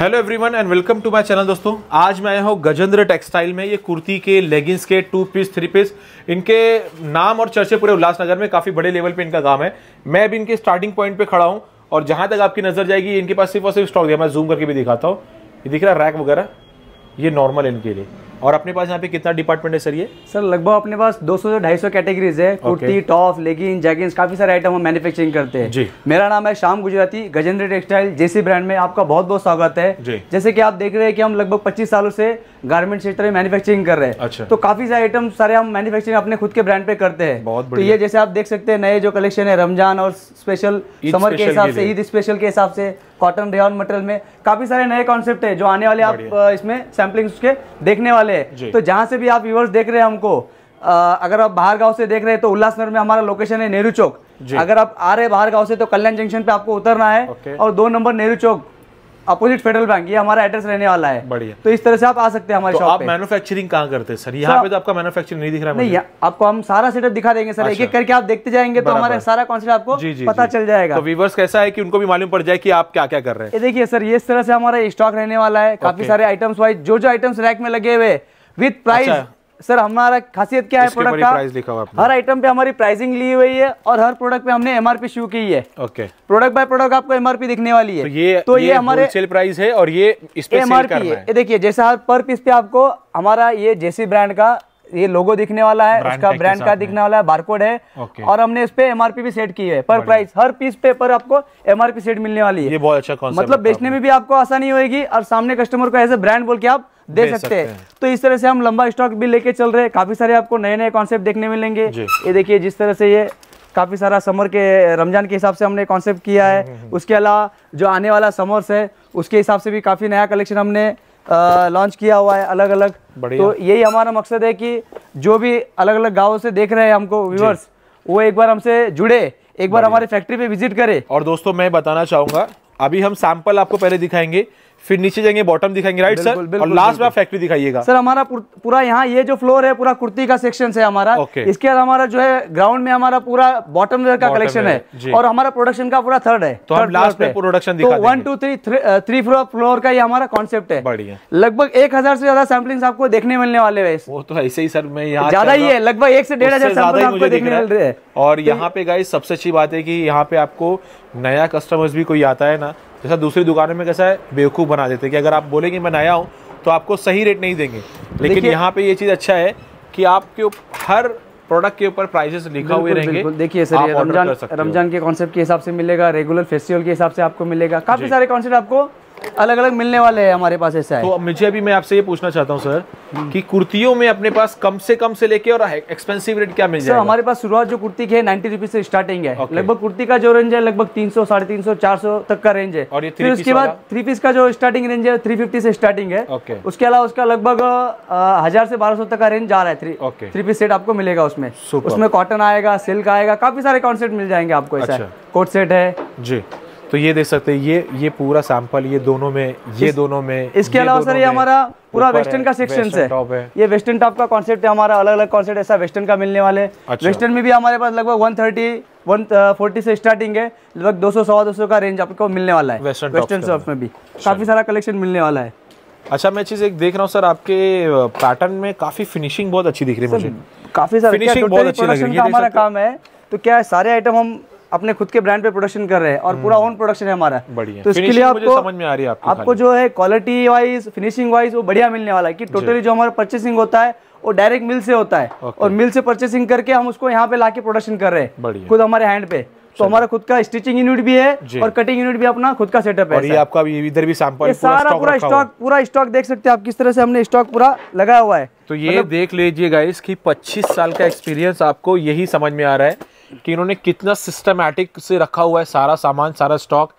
Hello everyone and welcome to my channel दोस्तों आज मैं आया हूँ गजेंद्र टेक्सटाइल में ये कुर्ती के लेगिंग्स के टू पीस थ्री पीस इनके नाम और चर्चे पूरे उल्लासनगर में काफ़ी बड़े लेवल पे इनका काम है मैं भी इनके स्टार्टिंग पॉइंट पे खड़ा हूँ और जहाँ तक आपकी नज़र जाएगी इनके पास सिर्फ और सिर्फ स्टॉक दिया मैं जूम करके भी दिखाता हूँ ये दिख रहा है रैक वगैरह ये नॉर्मल इनके लिए और अपने पास यहाँ पे कितना डिपार्टमेंट है सर ये सर लगभग अपने पास 200 से 250 कैटेगरीज है कुर्ती टॉप लेगिन जैगिंस काफी सारे आइटम हम मैन्युफैक्चरिंग करते हैं जी मेरा नाम है शाम गुजराती गजेंद्र टेक्सटाइल जेसी ब्रांड में आपका बहुत बहुत स्वागत है जी जैसे कि आप देख रहे हैं कि हम लगभग पच्चीस सालों से गारमेंट सेक्टर में मैन्युफैक्चरिंग कर रहे हैं अच्छा तो काफी सारे आइटम सारे हम मैन्युफैक्चरिंग अपने खुद के ब्रांड पे करते हैं बहुत तो ये जैसे आप देख सकते हैं नए जो कलेक्शन है रमजान और स्पेशल समर के हिसाब से ईद स्पेशल के हिसाब से कॉटन रेन मटेरियल में काफी सारे नए कॉन्सेप्ट है जो आने वाले आप इसमें सैम्पलिंग देखने वाले वाले तो जहाँ से भी आप व्यूवर्स देख रहे हैं हमको आ, अगर आप बाहर गांव से देख रहे हैं तो उल्लासनगर में हमारा लोकेशन है नेहरू चौक अगर आप आ रहे बाहर गांव से तो कल्याण जंक्शन पे आपको उतरना है और दो नंबर नेहरू चौक अपोजिट फेडरल बैंक ये हमारा एड्रेस रहने वाला है बढ़िया तो इस तरह से आप आ सकते हैं हमारे तो आप मैनुफेक्चरिंग कहाँ करते हैं सर यहाँ पे तो आपका मैनुफेक्चरिंग नहीं दिख रहा है नहीं आपको हम सारा सेटअप दिखा देंगे सर एक एक अच्छा। करके आप देखते जाएंगे तो हमारा सारा कॉन्सेप्ट आपको जी, जी, पता चल जाएगा तो व्यूवर्स कैसा है की उनको भी मालूम पड़ जाए की आप क्या क्या कर रहे हैं देखिए सर इस तरह से हमारा स्टॉक रहने वाला है काफी सारे आइटम्स वाइज जो जो आइटम्स रैक में लगे हुए विथ प्राइस सर हमारा खासियत क्या है प्रोडक्ट का लिखा हर आइटम पे हमारी प्राइसिंग ली हुई है और हर प्रोडक्ट पे हमने एमआरपी शू की है ओके प्रोडक्ट बाय प्रोडक्ट आपको एमआरपी दिखने वाली है तो ये तो ये, ये हमारे सेल प्राइस है और ये एमआरपी है देखिए जैसा हर पर पीस पे आपको हमारा ये जेसी ब्रांड का ये लोगो दिखने वाला है उसका ब्रांड का दिखने वाला है बारकोड है और हमने इस पे एमआरपी भी सेट की है पर प्राइस हर पीस पे पर आपको एमआरपी सेट मिलने वाली है ये बहुत अच्छा मतलब बेचने में भी आपको आसानी होगी और सामने कस्टमर को एज ए ब्रांड बोल के आप दे सकते, सकते हैं है। तो इस तरह से हम लंबा स्टॉक भी लेके चल रहे हैं काफी सारे आपको नए नए कॉन्सेप्ट देखने मिलेंगे ये देखिए जिस तरह से ये काफ़ी सारा समर के रमज़ान के हिसाब से हमने कॉन्सेप्ट किया है हम्म, हम्म, हम्म। उसके अलावा जो आने वाला समर्स है उसके हिसाब से भी काफ़ी नया कलेक्शन हमने लॉन्च किया हुआ है अलग अलग तो यही हमारा मकसद है कि जो भी अलग अलग गाँव से देख रहे हैं हमको व्यूवर्स वो एक बार हमसे जुड़े एक बार हमारे फैक्ट्री पे विजिट करें और दोस्तों मैं बताना चाहूंगा अभी हम सैंपल आपको पहले दिखाएंगे फिर नीचे जाएंगे बॉटम दिखाएंगे राइट सर और लास्ट में आप फैक्ट्री दिखाइएगा सर हमारा पूरा यहाँ ये जो फ्लोर है पूरा कुर्ती का सेक्शन है हमारा इसके बाद हमारा जो है ग्राउंड में हमारा पूरा बॉटम वेयर का कलेक्शन है और हमारा प्रोडक्शन का पूरा थर्ड है तो हम लास्ट में production one two three three floor floor का ये हमारा कॉन्सेप्ट है बढ़िया लगभग एक हजार से ज्यादा सैम्पलिंग आपको देखने मिलने वाले है वो तो ऐसे ही सर मैं यहाँ ज्यादा ही है लगभग एक से डेढ़ हजार सैम्पल आपको देखने मिल रहे हैं और तो यहाँ पे गाइस सबसे अच्छी बात है कि यहाँ पे आपको नया कस्टमर्स भी कोई आता है ना जैसा दूसरी दुकानों में कैसा है बेवकूफ़ बना देते हैं कि अगर आप बोलेंगे मैं नया हूँ तो आपको सही रेट नहीं देंगे लेकिन यहाँ पे ये चीज़ अच्छा है कि आपके हर प्रोडक्ट के ऊपर प्राइसेस लिखा हुए रहेंगे देखिए सर रमजान रमजान के कॉन्सेप्ट के हिसाब से मिलेगा रेगुलर फेस्टिवल के हिसाब से आपको मिलेगा काफ़ी सारे कॉन्सेप्ट आपको अलग अलग मिलने वाले हैं हमारे पास ऐसा है तो मुझे अभी मैं आपसे ये पूछना चाहता हूँ सर कि कुर्तियों में अपने पास कम से कम से लेके और एक्सपेंसिव रेट क्या मिल जाएगा सर हमारे पास शुरुआत जो कुर्ती की है नाइन्टी रुपीज से स्टार्टिंग है okay. लगभग कुर्ती का जो रेंज है लगभग तीन सौ साढ़े तीन सौ चार सौ तक का रेंज है और ये फिर उसके बाद थ्री पीस का जो स्टार्टिंग रेंज है थ्री फिफ्टी से स्टार्टिंग है उसके अलावा उसका लगभग हजार से बारह सौ तक का रेंज जा रहा है थ्री पीस सेट आपको मिलेगा उसमें उसमें कॉटन आएगा सिल्क आएगा काफी सारे कॉन्सेट मिल जाएंगे आपको ऐसा कोट अच्छा। सेट है जी तो ये देख सकते हैं ये ये पूरा सैंपल ये दोनों में ये इस, दोनों में इसके अलावा सर ये हमारा पूरा वेस्टर्न का सेक्शन है।, है ये वेस्टर्न टॉप का कॉन्सेप्ट है हमारा अलग अलग कॉन्सेप्ट ऐसा वेस्टर्न का मिलने वाले अच्छा। वेस्टर्न में भी हमारे पास लगभग वन थर्टी वन फोर्टी से स्टार्टिंग है लगभग दो सौ सवा दो सौ का रेंज आपको मिलने वाला है वेस्टर्न शॉप में भी काफी सारा कलेक्शन मिलने वाला है अच्छा मैं चीज एक देख रहा हूँ सर आपके पैटर्न में काफी फिनिशिंग बहुत अच्छी दिख रही है काफी सारा काम है तो क्या सारे आइटम हम अपने खुद के ब्रांड पे प्रोडक्शन कर रहे हैं और पूरा ओन हम्म। प्रोडक्शन है हमारा बढ़िया तो इसके लिए आपको समझ में आ रही है आपको, जो है क्वालिटी वाइज फिनिशिंग वाइज वो बढ़िया मिलने वाला है कि टोटली जो हमारा परचेसिंग होता है वो डायरेक्ट मिल से होता है और मिल से परचेसिंग करके हम उसको यहाँ पे ला प्रोडक्शन कर रहे हैं खुद हमारे हैंड पे तो हमारा खुद का स्टिचिंग यूनिट भी है और कटिंग यूनिट भी अपना खुद का सेटअप है आपका इधर भी सैंपल सारा पूरा स्टॉक पूरा स्टॉक देख सकते हैं आप किस तरह से हमने स्टॉक पूरा लगाया हुआ है तो ये मतलब... देख लीजिए गाइस कि 25 साल का एक्सपीरियंस आपको यही समझ में आ रहा है कि इन्होंने कितना सिस्टमैटिक से रखा हुआ है सारा सामान सारा stock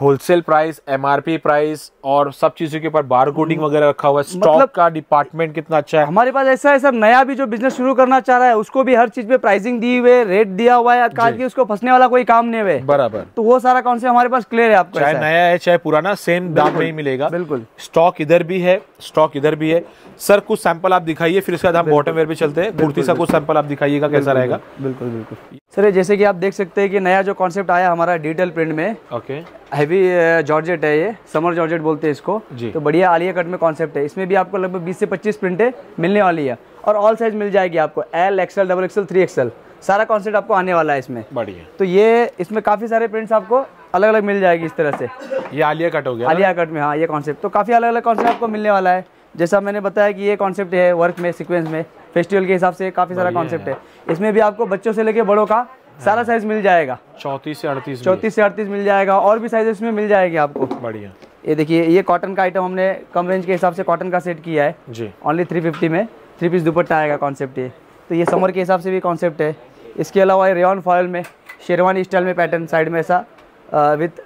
wholesale price MRP price और सब चीज़ों के ऊपर बार कोडिंग हम्म। वगैरह रखा हुआ है स्टॉक मतलब, का डिपार्टमेंट कितना अच्छा है हमारे पास ऐसा है सर नया भी जो बिजनेस शुरू करना चाह रहा है उसको भी हर चीज़ पे प्राइसिंग दी हुई है रेट दिया हुआ है आज की उसको फंसने वाला कोई काम नहीं है बराबर तो वो सारा कौन सा हमारे पास क्लियर है आपको चाहे नया है चाहे पुराना सेम दाम में ही मिलेगा बिल्कुल स्टॉक इधर भी है स्टॉक इधर भी है सर कुछ सैंपल आप दिखाइए फिर इसके बाद हम बॉटम वेयर पे चलते हैं कुर्ती सा कुछ सैंपल आप दिखाइएगा कैसा रहेगा बिल्कुल बिल्कुल सर जैसे कि आप देख सकते हैं कि नया जो कॉन्सेप्ट आया हमारा डिटेल प्रिंट में ओके हैवी जॉर्जेट है ये समर जॉर्जेट बोलते हैं इसको जी तो बढ़िया आलिया कट में कॉन्सेप्ट है इसमें भी आपको लगभग 20 से 25 प्रिंटें मिलने वाली है और ऑल साइज मिल जाएगी आपको L XL double XL three XL सारा कॉन्सेप्ट आपको आने वाला है इसमें बढ़िया तो ये इसमें काफ़ी सारे प्रिंट्स आपको अलग अलग मिल जाएगी इस तरह से ये आलिया कट हो गया आलिया कट में हाँ ये कॉन्सेप्ट तो काफ़ी अलग अलग कॉन्सेप्ट आपको मिलने वाला है जैसा मैंने बताया कि ये कॉन्सेप्ट है वर्क में सिक्वेंस में फेस्टिवल के हिसाब से काफ़ी सारा कॉन्सेप्ट है इसमें भी आपको बच्चों से लेके बड़ों का सारा साइज मिल जाएगा चौतीस से अड़तीस चौतीस से अड़तीस मिल जाएगा और भी साइज इसमें मिल जाएगी आपको बढ़िया ये देखिए ये कॉटन का आइटम हमने कम रेंज के हिसाब से कॉटन का सेट किया है जी ओनली थ्री फिफ्टी में थ्री पीस दुपट्टा आएगा कॉन्सेप्ट ये तो ये समर के हिसाब से भी कॉन्सेप्ट है इसके अलावा रेन फॉयल में शेरवानी स्टाइल में पैटर्न साइड में ऐसा विथ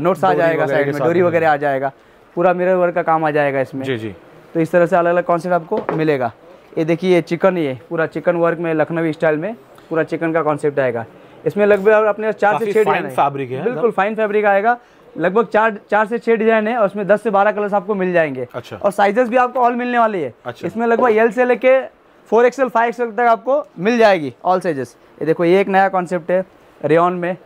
नोट्स आ जाएगा साइड में डोरी वगैरह आ जाएगा पूरा मिरर वर्क का काम आ जाएगा इसमें जी जी तो इस तरह से अलग अलग कॉन्सेप्ट आपको मिलेगा ये देखिए ये चिकन ये पूरा चिकन वर्क में लखनवी स्टाइल में पूरा चिकन का कॉन्सेप्ट आएगा इसमें लगभग अपने चार से छह डिजाइन फैब्रिक है बिल्कुल फाइन फैब्रिक आएगा लगभग चार चार से छह डिजाइन है और उसमें दस से बारह कलर्स आपको मिल जाएंगे अच्छा। और साइजेस भी आपको ऑल मिलने वाली है अच्छा। इसमें लगभग एल से लेके फोर एक्सएल फाइव एक्सएल तक आपको मिल जाएगी ऑल साइजेस ये देखो ये एक नया कॉन्सेप्ट है रेन में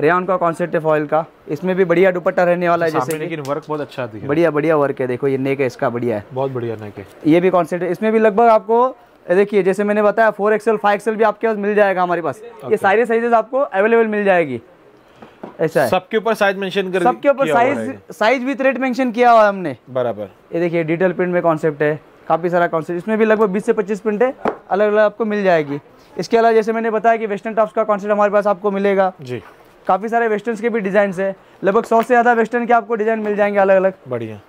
रेन का कॉन्सेप्ट है फॉइल का इसमें भी बढ़िया दुपट्टा रहने वाला है जैसे लेकिन वर्क बहुत अच्छा दिख बढ़िया बढ़िया वर्क है देखो ये नेक है इसका बढ़िया है बहुत बढ़िया नेक है ये भी कॉन्सेप्ट है इसमें भी लगभग आपको देखिए जैसे मैंने बताया फोर एक्सएल फाइव एक्सएल भी आपके पास मिल जाएगा हमारे पास ये सारे साइजेस आपको अवेलेबल मिल जाएगी ऐसा सबके ऊपर साइज मेंशन कर सबके ऊपर size size with rate mention किया हुआ है हमने बराबर ये देखिए डिटेल प्रिंट में कॉन्सेप्ट है काफी सारा कॉन्सेप्ट इसमें भी लगभग 20 से 25 प्रिंट है अलग अलग आपको मिल जाएगी इसके अलावा जैसे मैंने बताया कि वेस्टर्न टॉप्स का कॉन्सेप्ट हमारे पास आपको मिलेगा जी काफ़ी सारे वेस्टर्न के भी डिज़ाइन है लगभग सौ से ज़्यादा वेस्टर्न के आपको डिज़ाइन मिल जाएंगे अलग अलग बढ़िया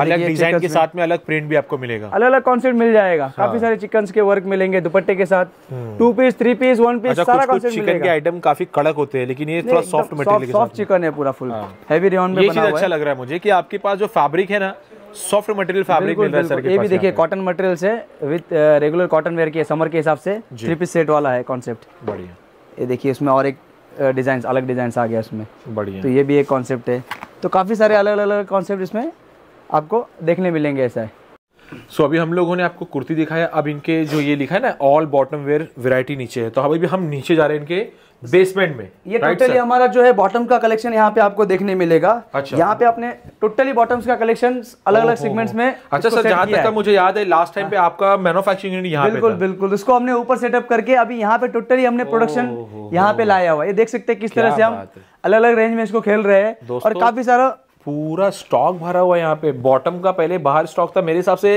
अलग डिजाइन के साथ में अलग प्रिंट भी आपको मिलेगा अलग अलग कॉन्सेप्ट मिल जाएगा हाँ। काफी सारे चिकन के वर्क मिलेंगे दुपट्टे के साथ two piece three piece one piece अच्छा, सारा कुछ मिलेगा के आइटम काफी कड़क होते हैं लेकिन ये थोड़ा सॉफ्ट मटेरियल सॉफ्ट चिकन है पूरा फुल हैवी रेयन में अच्छा लग रहा है मुझे की आपके पास जो फेब्रिक है ना सॉफ्ट मटेरियल फैब्रिक मिल रहा है सर के ये भी देखिए कॉटन मटेरियल से विद रेगुलर कॉटन वेयर के समर के हिसाब से थ्री पीस सेट वाला है कॉन्सेप्ट बढ़िया ये देखिए इसमें और एक डिजाइन uh, अलग डिजाइन आ गया इसमें बढ़िया तो ये भी एक कॉन्सेप्ट है तो काफ़ी सारे अलग अलग कॉन्सेप्ट इसमें आपको देखने मिलेंगे ऐसा है सो so, अभी हम लोगों ने आपको कुर्ती दिखाया अब इनके जो ये लिखा है ना ऑल बॉटम वेयर वेरायटी नीचे है तो अभी हम नीचे जा रहे हैं इनके बेसमेंट में ये टोटली हमारा जो है बॉटम का कलेक्शन यहाँ पे आपको देखने मिलेगा अच्छा यहाँ पे आपने टोटली बॉटम्स का कलेक्शन अलग अलग सेगमेंट्स में अच्छा सर जहाँ तक मुझे याद है लास्ट हाँ। टाइम पे आपका मैनुफेक्चरिंग यूनिट यहाँ बिल्कुल बिल्कुल इसको हमने ऊपर सेटअप करके अभी यहाँ पे टोटली हमने प्रोडक्शन यहाँ पे लाया हुआ ये देख सकते हैं किस तरह से हम अलग अलग रेंज में इसको खेल रहे हैं और काफी सारा पूरा स्टॉक भरा हुआ है यहाँ पे बॉटम का पहले बाहर स्टॉक था मेरे हिसाब से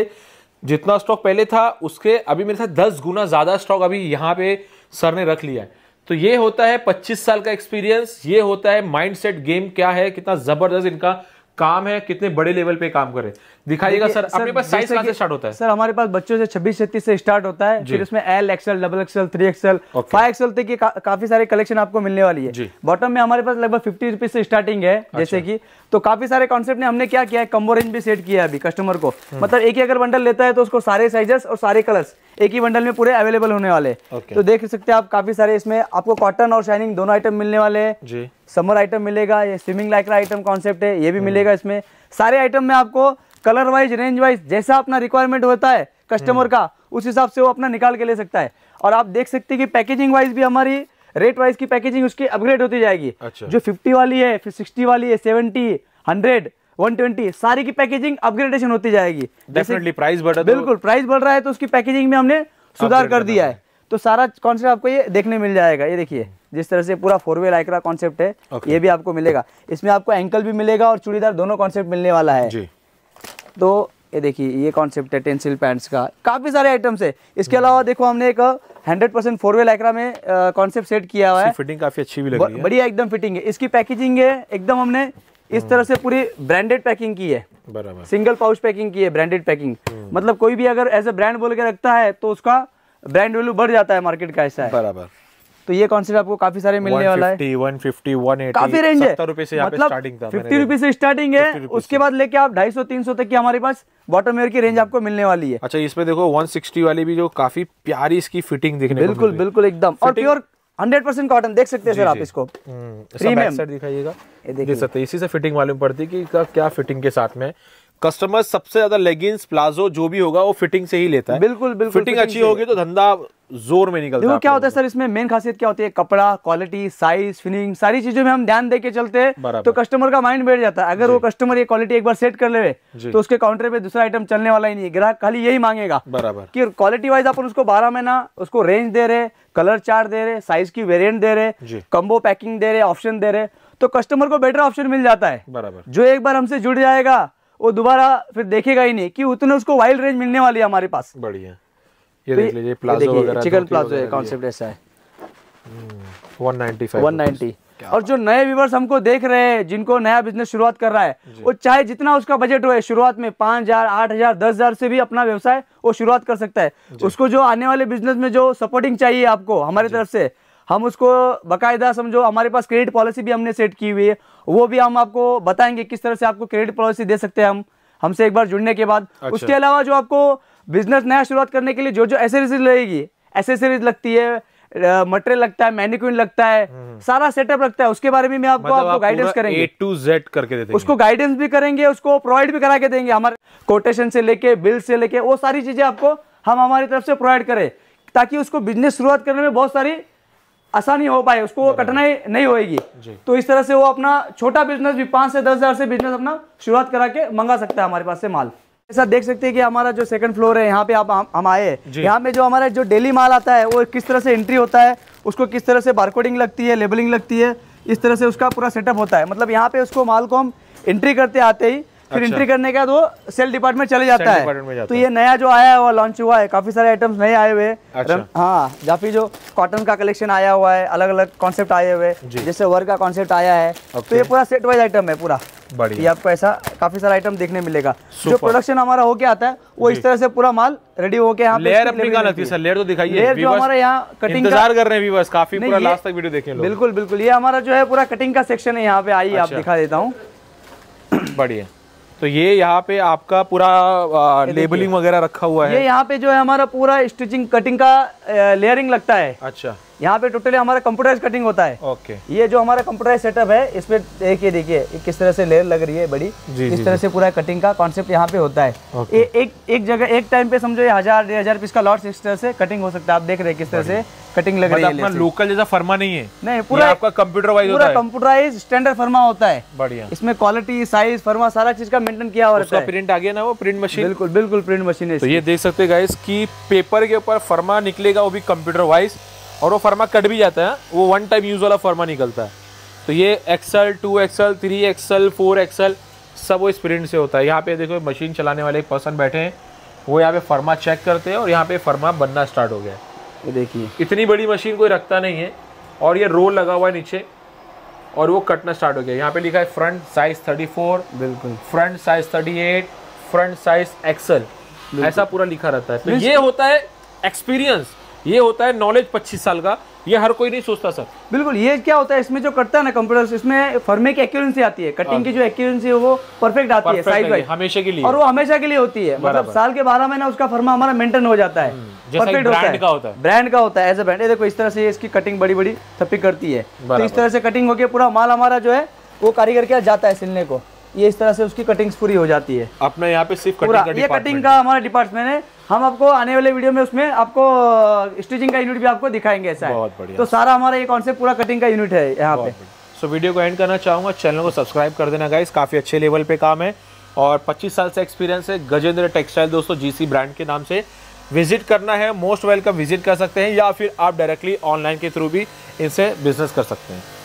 जितना स्टॉक पहले था उसके अभी मेरे साथ दस गुना ज़्यादा स्टॉक अभी यहाँ पे सर ने रख लिया है तो ये होता है 25 साल का एक्सपीरियंस ये होता है माइंडसेट गेम क्या है कितना ज़बरदस्त इनका काम है कितने बड़े लेवल पे काम करें दिखाइएगा सर अपने पास साइज कहां से स्टार्ट होता है सर हमारे पास बच्चों से छब्बीस छत्तीस से स्टार्ट होता है फिर उसमें L XL double XL three XL five XL तक की का, काफी सारे कलेक्शन आपको मिलने वाली है बॉटम में हमारे पास लगभग फिफ्टी रुपीज से स्टार्टिंग है अच्छा। जैसे कि तो काफी सारे कॉन्सेप्ट ने हमने क्या किया है कम्बो रेंज भी सेट किया है अभी कस्टमर को हम्म। मतलब एक ही अगर बंडल लेता है तो उसको सारे साइजेस और सारे कलर्स एक ही बंडल में पूरे अवेलेबल होने वाले okay. तो देख सकते हैं आप काफी सारे इसमें आपको कॉटन और शाइनिंग दोनों आइटम मिलने वाले हैं जी समर आइटम मिलेगा ये स्विमिंग लाइक आइटम कॉन्सेप्ट है ये भी हम्म। मिलेगा इसमें सारे आइटम में आपको कलर वाइज रेंज वाइज जैसा अपना रिक्वायरमेंट होता है कस्टमर हम्म। का उस हिसाब से वो अपना निकाल के ले सकता है और आप देख सकते हैं कि पैकेजिंग वाइज भी हमारी रेट वाइज की पैकेजिंग उसकी अपग्रेड होती जाएगी अच्छा। जो 50 वाली है फिर 60 वाली है 70, 100, 120 सारी की पैकेजिंग अपग्रेडेशन होती जाएगी डेफिनेटली प्राइस बढ़ तो- बिल्कुल प्राइस बढ़ रहा है तो उसकी पैकेजिंग में हमने सुधार कर दिया है तो सारा कॉन्सेप्ट आपको ये देखने मिल जाएगा ये देखिए जिस तरह से पूरा फोर वे लाइक्रा कॉन्सेप्ट है okay. ये भी आपको मिलेगा इसमें आपको एंकल भी मिलेगा और चूड़ीदार दोनों कॉन्सेप्ट मिलने वाला है तो ये देखिए ये कॉन्सेप्ट है टेंसिल पैंट्स का काफ़ी सारे आइटम्स है इसके अलावा देखो हमने एक hundred percent four way lycra में कॉन्सेप्ट uh, सेट किया हुआ है फिटिंग काफ़ी अच्छी भी लग रही है बढ़िया एकदम फिटिंग है इसकी पैकेजिंग है एकदम हमने इस तरह से पूरी ब्रांडेड पैकिंग की है बराबर सिंगल पाउच पैकिंग की है ब्रांडेड हम्म। पैकिंग मतलब कोई भी अगर एज ए ब्रांड बोल के रखता है तो उसका ब्रांड वैल्यू बढ़ जाता है मार्केट का ऐसा है बराबर तो ये कॉन्सेप्ट आपको काफी सारे मिलने 150, वाला है 150, काफी रेंज है रुपए से स्टार्टिंग फिफ्टी स्टार्टिंग है उसके बाद लेके आप ढाई सौ तीन सौ तक की हमारे पास बॉटम वेयर की रेंज आपको मिलने वाली है अच्छा इसमें देखो 160 वाली भी जो काफी प्यारी इसकी फिटिंग देखने बिल्कुल बिल्कुल एकदम और प्योर हंड्रेड परसेंट कॉटन देख सकते हैं सर आप इसको हम्म, दिखाइएगा तो इसी से फिटिंग मालूम पड़ती है कि क्या फिटिंग के साथ में कस्टमर सबसे ज्यादा लेगिंग्स प्लाजो जो भी होगा वो फिटिंग से ही लेता है बिल्कुल बिल्कुल फिटिंग, अच्छी होगी तो धंधा जोर में निकलता है क्या होता है सर इसमें मेन खासियत क्या होती है कपड़ा क्वालिटी साइज फिनिंग सारी चीजों में हम ध्यान देके चलते हैं तो कस्टमर का माइंड बैठ जाता है अगर वो कस्टमर ये क्वालिटी एक बार सेट कर ले तो उसके काउंटर पे दूसरा आइटम चलने वाला ही नहीं है ग्राहक खाली यही मांगेगा बराबर की क्वालिटी वाइज अपन उसको बारह महीना उसको रेंज दे रहे कलर चार्ट दे रहे साइज की वेरियंट दे रहे कम्बो पैकिंग दे रहे ऑप्शन दे रहे तो कस्टमर को बेटर ऑप्शन मिल जाता है बराबर जो एक बार हमसे जुड़ जाएगा वो दोबारा फिर देखेगा ही नहीं कि उतने उसको वाइल्ड रेंज मिलने वाली है हमारे पास बढ़िया ये तो देख लीजिए प्लाजो वगैरह चिकन प्लाजो है कॉन्सेप्ट ऐसा है 195 हम्म, 190 और जो नए व्यूवर्स हमको देख रहे हैं जिनको नया बिजनेस शुरुआत कर रहा है वो चाहे जितना उसका बजट हो शुरुआत में पांच हजार आठ हजार दस हजार से भी अपना व्यवसाय वो शुरुआत कर सकता है उसको जो आने वाले बिजनेस में जो सपोर्टिंग चाहिए आपको हमारी तरफ से हम उसको बाकायदा समझो हमारे पास क्रेडिट पॉलिसी भी हमने सेट की हुई है वो भी हम आपको बताएंगे किस तरह से आपको क्रेडिट पॉलिसी दे सकते हैं हम हमसे एक बार जुड़ने के बाद अच्छा। उसके अलावा जो आपको बिजनेस नया शुरुआत करने के लिए जो जो एसेसरीज लगेगी एसेसरीज लगती है मटेरियल लगता है मैनिक्विन लगता है हम्म। सारा सेटअप लगता है उसके बारे में मैं आपको मतलब आपको गाइडेंस करेंगे ए टू जेड करके देते उसको गाइडेंस भी करेंगे उसको प्रोवाइड भी करा के देंगे हमारे कोटेशन से लेके बिल से लेके वो सारी चीजें आपको हम हमारी तरफ से प्रोवाइड करें ताकि उसको बिजनेस शुरुआत करने में बहुत सारी आसानी हो पाए उसको कठिनाई नहीं होगी तो इस तरह से वो अपना छोटा बिजनेस भी पाँच से दस हज़ार से बिजनेस अपना शुरुआत करा के मंगा सकता है हमारे पास से माल ऐसा देख सकते हैं कि हमारा जो सेकंड फ्लोर है यहाँ पे आप हम आए यहाँ पे जो हमारा जो डेली माल आता है वो किस तरह से एंट्री होता है उसको किस तरह से बारकोडिंग लगती है लेबलिंग लगती है इस तरह से उसका पूरा सेटअप होता है मतलब यहाँ पे उसको माल को हम एंट्री करते आते ही फिर एंट्री अच्छा। करने के बाद वो सेल डिपार्टमेंट चले जाता है तो ये नया जो आया है वो लॉन्च हुआ है काफी सारे आइटम्स नए आए हुए अच्छा। हाँ फिर जो कॉटन का कलेक्शन आया हुआ है अलग अलग कॉन्सेप्ट आए हुए जैसे वर्क का कॉन्सेप्ट आया है तो ये पूरा सेट वाइज आइटम है पूरा बढ़िया आपको ऐसा काफी सारा आइटम देखने मिलेगा जो प्रोडक्शन हमारा होके आता है वो इस तरह से पूरा माल रेडी होके यहाँ लेयर तो दिखाइए जो हमारा यहाँ कटिंग इंतजार कर रहे हैं व्यूवर्स काफी पूरा लास्ट तक वीडियो देखें बिल्कुल बिल्कुल ये हमारा जो है पूरा कटिंग का सेक्शन है यहाँ पे आइए अच्छा। आप दिखा देता हूँ बढ़िया तो ये यहाँ पे आपका पूरा लेबलिंग वगैरह रखा हुआ है ये यहाँ पे जो है हमारा पूरा स्टिचिंग कटिंग का लेयरिंग लगता है अच्छा यहाँ पे टोटली हमारा कंप्यूटराइज कटिंग होता है ओके ये जो हमारा कंप्यूटराइज सेटअप है इसमें देखिए देखिए किस तरह से लेयर लग रही है बड़ी जी, इस जी, तरह जी. से पूरा कटिंग का कॉन्सेप्ट यहाँ पे होता है ए, एक एक जगह एक टाइम पे समझो हजार डेढ़ हजार पीस का लॉट इस तरह से कटिंग हो सकता है आप देख रहे हैं किस तरह से कटिंग लग मतलब रही है लोकल जैसा फर्मा नहीं है नहीं पूरा आपका कंप्यूटराइज पूरा कंप्यूटराइज स्टैंडर्ड फर्मा होता है बढ़िया इसमें क्वालिटी साइज फर्मा सारा चीज का मेंटेन किया हुआ है प्रिंट आ गया ना वो प्रिंट मशीन बिल्कुल बिल्कुल प्रिंट मशीन है तो ये देख सकते गाइस की पेपर के ऊपर फर्मा निकलेगा वो भी कंप्यूटर वाइज और वो फर्मा कट भी जाता है वो वन टाइम यूज़ वाला फर्मा निकलता है तो ये XL two XL three XL four XL सब वो स्प्रिंट से होता है यहाँ पे देखो मशीन चलाने वाले एक पर्सन बैठे हैं वो यहाँ पे फर्मा चेक करते हैं और यहाँ पे फर्मा बनना स्टार्ट हो गया है ये देखिए इतनी बड़ी मशीन कोई रखता नहीं है और ये रोल लगा हुआ है नीचे और वो कटना स्टार्ट हो गया यहाँ पे लिखा है फ्रंट साइज फोर बिल्कुल front size eight front size XL ऐसा पूरा लिखा रहता है तो ये होता है एक्सपीरियंस ये होता है नॉलेज पच्चीस साल का ये हर कोई नहीं सोचता सर बिल्कुल ये क्या होता है इसमें जो करता है ना कंप्यूटर इसमें फर्मे की एक्यूरेंसी आती है कटिंग हाँ की जो एक्यूरेंसी है वो परफेक्ट आती है साइज वाइज हमेशा के लिए और वो हमेशा के लिए होती है मतलब साल के बारह महीना उसका फर्मा हमारा मेंटेन हो जाता है परफेक्ट हम्म, होता है ब्रांड का होता है एज ए ब्रांड देखो इस तरह से इसकी कटिंग बड़ी बड़ी थप्पी करती है तो इस तरह से कटिंग होकर पूरा माल हमारा जो है वो कारीगर के जाता है सिलने को ये इस तरह से उसकी कटिंग्स पूरी हो जाती है अपने यहाँ पे सिर्फ कटिंग ये कटिंग का हमारा डिपार्टमेंट है हम आपको आने वाले वीडियो में उसमें आपको स्टिचिंग का यूनिट भी आपको दिखाएंगे ऐसा बहुत बढ़िया तो सारा हमारा ये कॉन्सेप्ट पूरा कटिंग का यूनिट है यहाँ पे सो वीडियो को एंड करना चाहूंगा चैनल को सब्सक्राइब कर देना गाइस काफ़ी अच्छे लेवल पे काम है और 25 साल से एक्सपीरियंस है गजेंद्र टेक्सटाइल दोस्तों जीसी ब्रांड के नाम से विजिट करना है मोस्ट वेलकम विजिट कर सकते हैं या फिर आप डायरेक्टली ऑनलाइन के थ्रू भी इनसे बिजनेस कर सकते हैं